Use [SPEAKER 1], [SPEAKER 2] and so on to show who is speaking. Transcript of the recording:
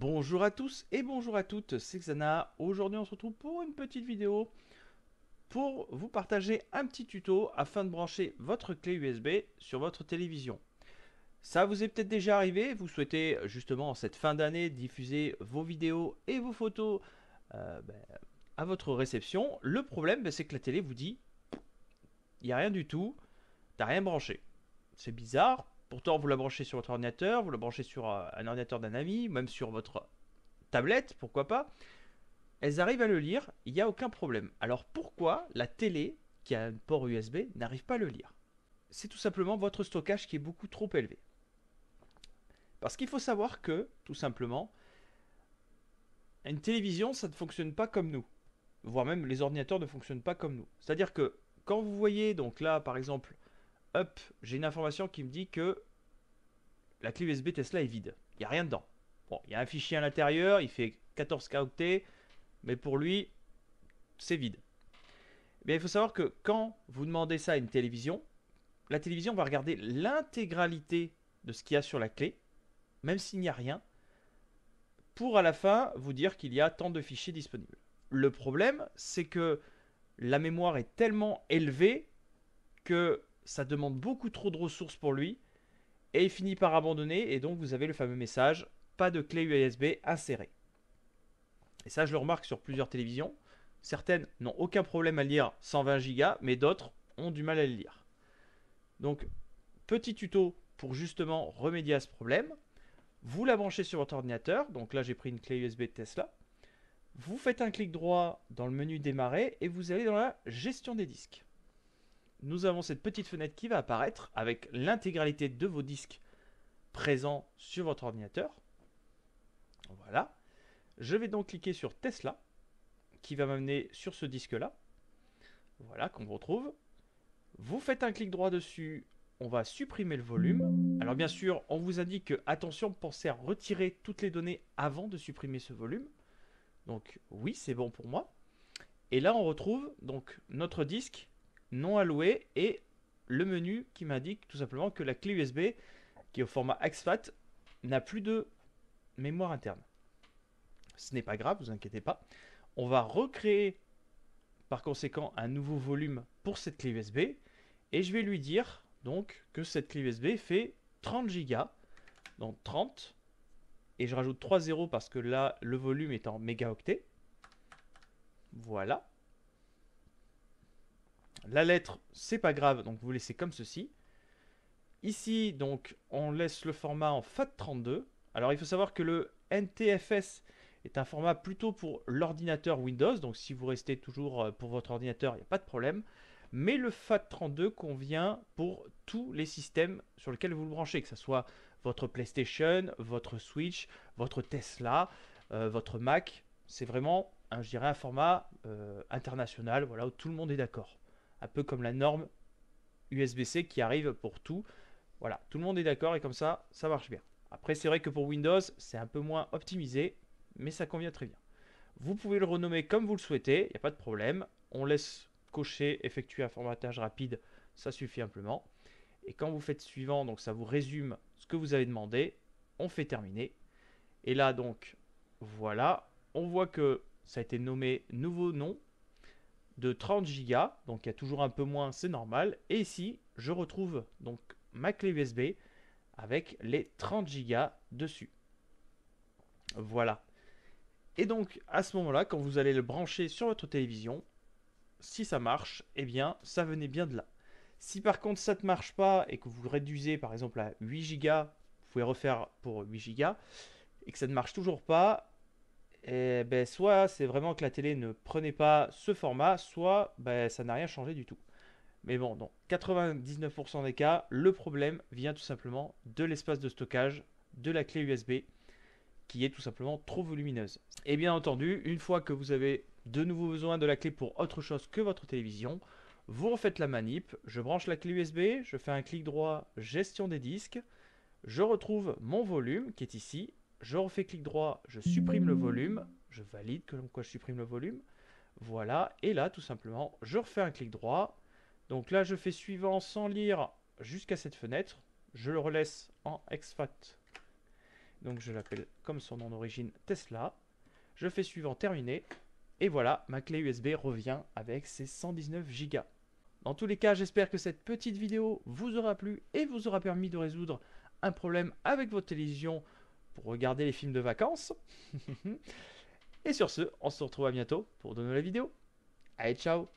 [SPEAKER 1] Bonjour à tous et bonjour à toutes, c'est Xana. Aujourd'hui on se retrouve pour une petite vidéo pour vous partager un petit tuto afin de brancher votre clé USB sur votre télévision. Ça vous est peut-être déjà arrivé, vous souhaitez justement cette fin d'année diffuser vos vidéos et vos photos euh, ben, à votre réception. Le problème ben, c'est que la télé vous dit il n'y a rien du tout, t'as rien branché. C'est bizarre, Pourtant, vous la branchez sur votre ordinateur, vous la branchez sur euh, un ordinateur d'un ami, même sur votre tablette, pourquoi pas. Elles arrivent à le lire, il n'y a aucun problème. Alors pourquoi la télé, qui a un port USB, n'arrive pas à le lire C'est tout simplement votre stockage qui est beaucoup trop élevé. Parce qu'il faut savoir que, tout simplement, une télévision, ça ne fonctionne pas comme nous. Voire même les ordinateurs ne fonctionnent pas comme nous. C'est-à-dire que quand vous voyez, donc là par exemple, hop, j'ai une information qui me dit que la clé USB Tesla est vide. Il n'y a rien dedans. Bon, il y a un fichier à l'intérieur, il fait 14 octets, mais pour lui, c'est vide. Mais eh il faut savoir que quand vous demandez ça à une télévision, la télévision va regarder l'intégralité de ce qu'il y a sur la clé, même s'il n'y a rien, pour à la fin vous dire qu'il y a tant de fichiers disponibles. Le problème, c'est que la mémoire est tellement élevée que ça demande beaucoup trop de ressources pour lui et il finit par abandonner et donc vous avez le fameux message pas de clé USB insérée. Et ça je le remarque sur plusieurs télévisions. Certaines n'ont aucun problème à lire 120 Go mais d'autres ont du mal à le lire. Donc petit tuto pour justement remédier à ce problème. Vous la branchez sur votre ordinateur, donc là j'ai pris une clé USB de Tesla. Vous faites un clic droit dans le menu démarrer et vous allez dans la gestion des disques nous avons cette petite fenêtre qui va apparaître avec l'intégralité de vos disques présents sur votre ordinateur. Voilà. Je vais donc cliquer sur Tesla, qui va m'amener sur ce disque-là. Voilà, qu'on retrouve. Vous faites un clic droit dessus, on va supprimer le volume. Alors bien sûr, on vous indique que, attention, pensez à retirer toutes les données avant de supprimer ce volume. Donc oui, c'est bon pour moi. Et là, on retrouve donc notre disque non alloué et le menu qui m'indique tout simplement que la clé USB qui est au format AXFAT n'a plus de mémoire interne. Ce n'est pas grave, vous inquiétez pas. On va recréer par conséquent un nouveau volume pour cette clé USB et je vais lui dire donc que cette clé USB fait 30 Go donc 30 et je rajoute 3 0 parce que là le volume est en mégaoctets. Voilà. La lettre, c'est pas grave, donc vous laissez comme ceci. Ici, donc, on laisse le format en FAT32. Alors, il faut savoir que le NTFS est un format plutôt pour l'ordinateur Windows. Donc, si vous restez toujours euh, pour votre ordinateur, il n'y a pas de problème. Mais le FAT32 convient pour tous les systèmes sur lesquels vous le branchez, que ce soit votre PlayStation, votre Switch, votre Tesla, euh, votre Mac. C'est vraiment, un, je dirais, un format euh, international voilà, où tout le monde est d'accord un peu comme la norme USB-C qui arrive pour tout. Voilà, tout le monde est d'accord et comme ça, ça marche bien. Après, c'est vrai que pour Windows, c'est un peu moins optimisé, mais ça convient très bien. Vous pouvez le renommer comme vous le souhaitez, il n'y a pas de problème. On laisse cocher, effectuer un formatage rapide, ça suffit simplement. Et quand vous faites suivant, donc ça vous résume ce que vous avez demandé, on fait terminer. Et là, donc, voilà, on voit que ça a été nommé nouveau nom, de 30 Go, donc il y a toujours un peu moins, c'est normal. Et ici, je retrouve donc ma clé USB avec les 30 Go dessus. Voilà. Et donc à ce moment-là, quand vous allez le brancher sur votre télévision, si ça marche, eh bien ça venait bien de là. Si par contre ça ne marche pas et que vous réduisez par exemple à 8 Go, vous pouvez refaire pour 8 Go, et que ça ne marche toujours pas, et eh ben, soit c'est vraiment que la télé ne prenait pas ce format, soit ben, ça n'a rien changé du tout. Mais bon, dans 99% des cas, le problème vient tout simplement de l'espace de stockage de la clé USB qui est tout simplement trop volumineuse. Et bien entendu, une fois que vous avez de nouveau besoin de la clé pour autre chose que votre télévision, vous refaites la manip, je branche la clé USB, je fais un clic droit gestion des disques, je retrouve mon volume qui est ici je refais clic droit, je supprime le volume, je valide que je supprime le volume. Voilà, et là tout simplement, je refais un clic droit. Donc là, je fais suivant sans lire jusqu'à cette fenêtre. Je le relaisse en exfat. Donc je l'appelle comme son nom d'origine Tesla. Je fais suivant terminé. Et voilà, ma clé USB revient avec ses 119 Go. Dans tous les cas, j'espère que cette petite vidéo vous aura plu et vous aura permis de résoudre un problème avec votre télévision regarder les films de vacances. et sur ce, on se retrouve à bientôt pour de nouvelles vidéos. Allez, ciao